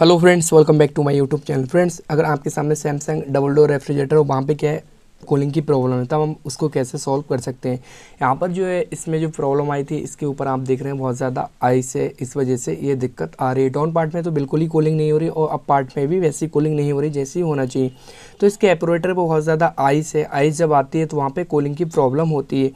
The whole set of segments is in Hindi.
hello friends welcome back to my YouTube channel friends अगर आपके सामने सैमसंग डबल डोर रेफ्रिजरेटर हो वहाँ पे क्या है कोलिंग की प्रॉब्लम है तब हम उसको कैसे सॉल्व कर सकते हैं यहाँ पर जो है इसमें जो प्रॉब्लम आई थी इसके ऊपर आप देख रहे हैं बहुत ज़्यादा आई से इस वजह से ये दिक्कत आ रही है डाउन पार्ट में तो बिल्कुल ही कोलिंग नहीं हो रही और अप पार्ट में भी वैसी कोलिंग नहीं हो रही जैसी होना चाहिए तो इसके एपोरेटर पर बहुत ज़्यादा आइस है आइस जब आती है तो वहाँ पर कोलिंग की प्रॉब्लम होती है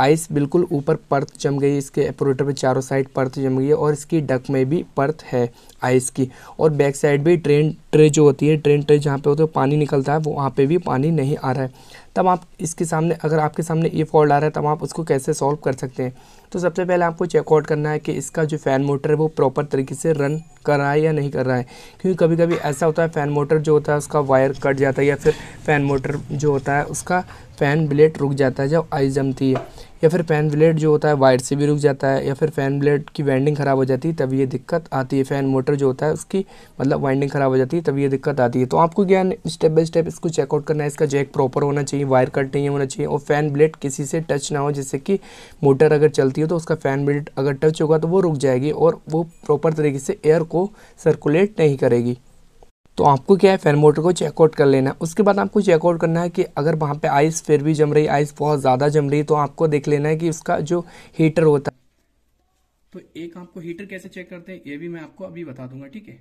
आइस बिल्कुल ऊपर पर्थ जम गई इसके एपोरेटर पे चारों साइड परत जम गई है और इसकी डक में भी परत है आइस की और बैक साइड भी ट्रेन ट्रे जो होती है ट्रेन ट्रे जहाँ पे होते हैं पानी निकलता है वो वहाँ पे भी पानी नहीं आ रहा है तब आप इसके सामने अगर आपके सामने ये फॉल्ट आ रहा है तब आप उसको कैसे सॉल्व कर सकते हैं तो सबसे पहले आपको चेकआउट करना है कि इसका जो फ़ैन मोटर है वो प्रॉपर तरीके से रन कर रहा है या नहीं कर रहा है क्योंकि कभी कभी ऐसा होता है फ़ैन मोटर जो होता है उसका वायर कट जाता है या फिर फ़ैन मोटर जो होता है उसका फ़ैन ब्लेड रुक जाता है जब आइस जमती है या फिर फ़ैन ब्लेड जो होता है वायर से भी रुक जाता है या फिर फ़ैन ब्लेड की वाइंडिंग ख़राब हो जाती है तब ये दिक्कत आती है फ़ैन मोटर जो होता है उसकी मतलब वाइंडिंग ख़राब हो जाती है तब ये दिक्कत आती है तो आपको क्या स्टेप बाय स्टेप इसको चेकआउट करना है इसका जैक प्रॉपर होना चाहिए वायर कट नहीं होना चाहिए और फ़ैन ब्लेड किसी से टच ना हो जैसे कि मोटर अगर चलती होती है तो उसका फ़ैन बेल्ट अगर टच होगा तो वो रुक जाएगी और वो प्रॉपर तरीके से एयर को सर्कुलेट नहीं करेगी तो आपको क्या है फ़ैन मोटर को चेकआउट कर लेना है उसके बाद आपको चेकआउट करना है कि अगर वहाँ पे आइस फिर भी जम रही आइस बहुत ज़्यादा जम रही तो आपको देख लेना है कि उसका जो हीटर होता है तो एक आपको हीटर कैसे चेक करते हैं ये भी मैं आपको अभी बता दूंगा ठीक है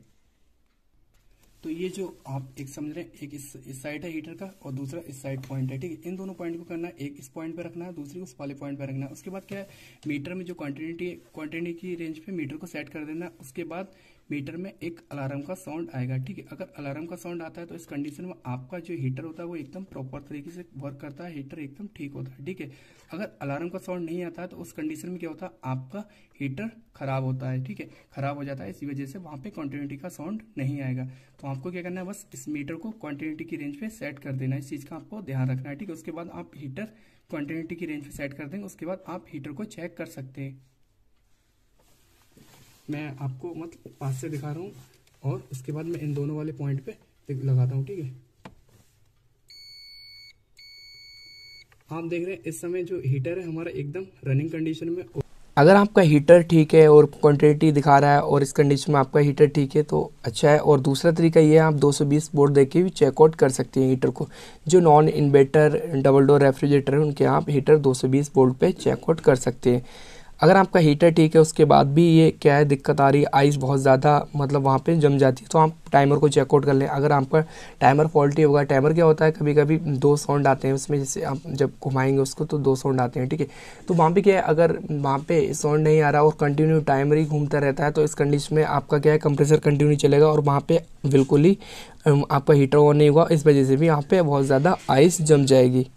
तो ये जो आप एक समझ रहे हैं एक इस, इस साइड है हीटर का और दूसरा इस साइड पॉइंट है ठीक है इन दोनों पॉइंट को करना है एक इस पॉइंट पर रखना है दूसरी उस वाले पॉइंट पर रखना है उसके बाद क्या है मीटर में जो क्वांटिटी क्वांटिटी की रेंज पे मीटर को सेट कर देना उसके बाद मीटर में एक अलार्म का साउंड आएगा ठीक है अगर अलार्म का साउंड आता है तो इस कंडीशन में आपका जो हीटर होता है वो एकदम प्रॉपर तरीके से वर्क करता है हीटर एकदम ठीक होता है ठीक है अगर अलार्म का साउंड नहीं आता है तो उस कंडीशन में क्या होता है आपका हीटर खराब होता है ठीक है खराब हो जाता है इसी वजह से वहां पे कॉन्टिन्यूटी का साउंड नहीं आएगा तो आपको क्या करना है बस इस मीटर को क्वान्टिटी की रेंज पे सेट कर देना है इस चीज का आपको ध्यान रखना है ठीक है उसके बाद आप हीटर क्वान्टिटी की रेंज पे सेट कर देंगे उसके बाद आप हीटर को चेक कर सकते हैं मैं आपको मतलब पास से दिखा रहा हूँ और उसके बाद मैं इन दोनों वाले पॉइंट पे लगाता हूँ ठीक है आप देख रहे हैं इस समय जो हीटर है हमारा एकदम रनिंग कंडीशन में अगर आपका हीटर ठीक है और क्वान्टिटी दिखा रहा है और इस कंडीशन में आपका हीटर ठीक है तो अच्छा है और दूसरा तरीका ये है आप 220 बोर्ड देख भी चेकआउट कर सकते हैं हीटर को जो non inverter double door refrigerator है उनके आप हीटर 220 बोर्ड पर चेकआउट कर सकते हैं अगर आपका हीटर ठीक है उसके बाद भी ये क्या है दिक्कत आ रही है आइस बहुत ज़्यादा मतलब वहाँ पे जम जाती है तो आप टाइमर को चेकआउट कर लें अगर आपका टाइमर फॉल्टी होगा टाइमर क्या होता है कभी कभी दो साउंड आते हैं उसमें जैसे आप जब घुमाएंगे उसको तो दो साउंड आते हैं ठीक है तो वहाँ पे क्या है अगर वहाँ पे साउंड नहीं आ रहा और कंटिन्यू टाइमर ही घूमता रहता है तो इस कंडीशन में आपका क्या है कंप्रेसर कंटिन्यू चलेगा और वहाँ पर बिल्कुल ही आपका हीटर ऑन नहीं हुआ इस वजह से भी यहाँ पर बहुत ज़्यादा आइस जम जाएगी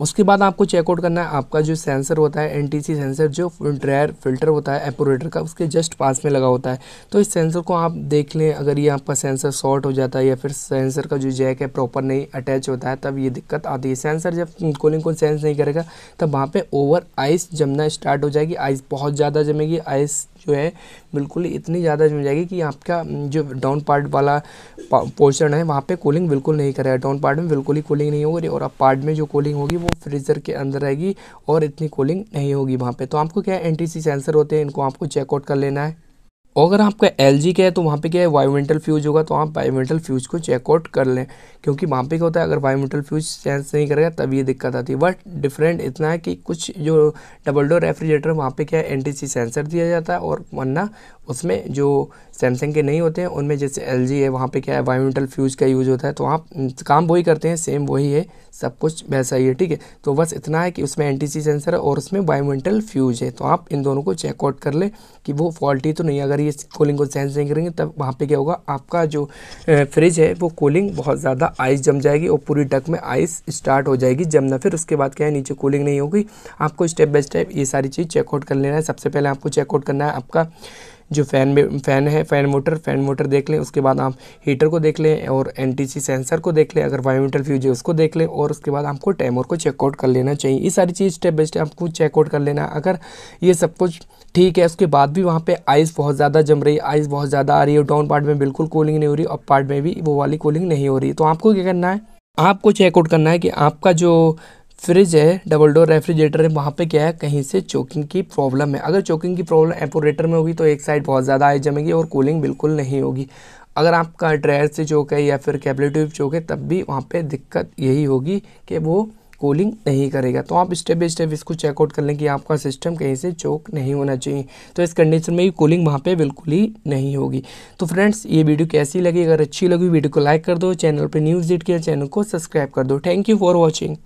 उसके बाद आपको चेकआउट करना है आपका जो सेंसर होता है एनटीसी सेंसर जो ड्रायर फिल्टर होता है एपोरेटर का उसके जस्ट पास में लगा होता है तो इस सेंसर को आप देख लें अगर ये आपका सेंसर शॉर्ट हो जाता है या फिर सेंसर का जो जैक है प्रॉपर नहीं अटैच होता है तब ये दिक्कत आती है सेंसर जब कूलिंग को सेंस नहीं करेगा तब वहाँ पर ओवर आइस जमना स्टार्ट हो जाएगी आइस बहुत ज़्यादा जमेगी आइस जो है बिल्कुल इतनी ज़्यादा जम जाएगी कि आपका जो डाउन पार्ट वाला पोर्शन है वहाँ पे कूलिंग बिल्कुल नहीं करेगा डाउन पार्ट में बिल्कुल ही कूलिंग नहीं होगी और अब पार्ट में जो कूलिंग होगी वो फ्रीज़र के अंदर रहेगी और इतनी कूलिंग नहीं होगी वहाँ पर तो आपको क्या है एन सेंसर होते हैं इनको आपको चेकआउट कर लेना है और अगर आपका एल जी का है तो वहाँ पे क्या है वायुमेंटल फ्यूज होगा तो आप वायुमेंटल फ्यूज को चेकआउट कर लें क्योंकि वहाँ पे क्या होता है अगर वायुमेंटल फ्यूज चेंज नहीं करेगा तब ये दिक्कत आती है बट डिफरेंट इतना है कि कुछ जो डबल डोर रेफ्रिजरेटर वहाँ पे क्या है एन सेंसर दिया जाता है और वरना उसमें जो सैमसंग के नहीं होते हैं उनमें जैसे एल है वहाँ पर क्या है वायुमेंटल फ्यूज का यूज़ होता है तो आप काम वही करते हैं सेम वही है सब कुछ वैसा ही है ठीक है तो बस इतना है कि उसमें एन सेंसर है और उसमें वायुमेंटल फ्यूज है तो आप इन दोनों को चेकआउट कर लें कि वो फॉल्टी तो नहीं अगर ये ये कूलिंग को चेंज नहीं करेंगे तब वहाँ पे क्या होगा आपका जो फ्रिज है वो कूलिंग बहुत ज़्यादा आइस जम जाएगी और पूरी डक में आइस स्टार्ट हो जाएगी जमना फिर उसके बाद क्या है नीचे कूलिंग नहीं होगी आपको स्टेप बाय स्टेप ये सारी चीज़ चेकआउट कर लेना है सबसे पहले आपको चेकआउट करना है आपका जो फ़ैन फ़ैन है फ़ैन मोटर फ़ैन मोटर देख लें उसके बाद आप हीटर को देख लें और एन सेंसर को देख लें अगर वायोमीटर फ्यूज है उसको देख लें और उसके बाद आपको टैमर को चेकआउट कर लेना चाहिए ये सारी चीज़ स्टेप बाई स्टेप आपको चेकआउट कर लेना अगर ये सब कुछ ठीक है उसके बाद भी वहाँ पे आइस बहुत ज़्यादा जम रही है आइस बहुत ज़्यादा आ रही है डाउन पार्ट में बिल्कुल कूलिंग नहीं हो रही अप पार्ट में भी वो वाली कूलिंग नहीं हो रही तो आपको क्या करना है आपको चेकआउट करना है कि आपका जो फ्रिज है डबल डोर रेफ्रिजरेटर है वहाँ पे क्या है कहीं से चोकिंग की प्रॉब्लम है अगर चोकिंग की प्रॉब्लम एपोरेटर में होगी तो एक साइड बहुत ज़्यादा आई जमेगी और कूलिंग बिल्कुल नहीं होगी अगर आपका ड्रायर से चोक है या फिर कैबलेटिव चोक है तब भी वहाँ पे दिक्कत यही होगी कि वो कूलिंग नहीं करेगा तो आप स्टेप बाई स्टेप इसको चेकआउट कर लें कि आपका सिस्टम कहीं से चोक नहीं होना चाहिए तो इस कंडीशन में ही कूलिंग वहाँ पे बिल्कुल ही नहीं होगी तो फ्रेंड्स ये वीडियो कैसी लगी अगर अच्छी लगी वीडियो को लाइक कर दो चैनल पर न्यूज़ डिट किया चैनल को सब्सक्राइब कर दो थैंक यू फॉर वॉचिंग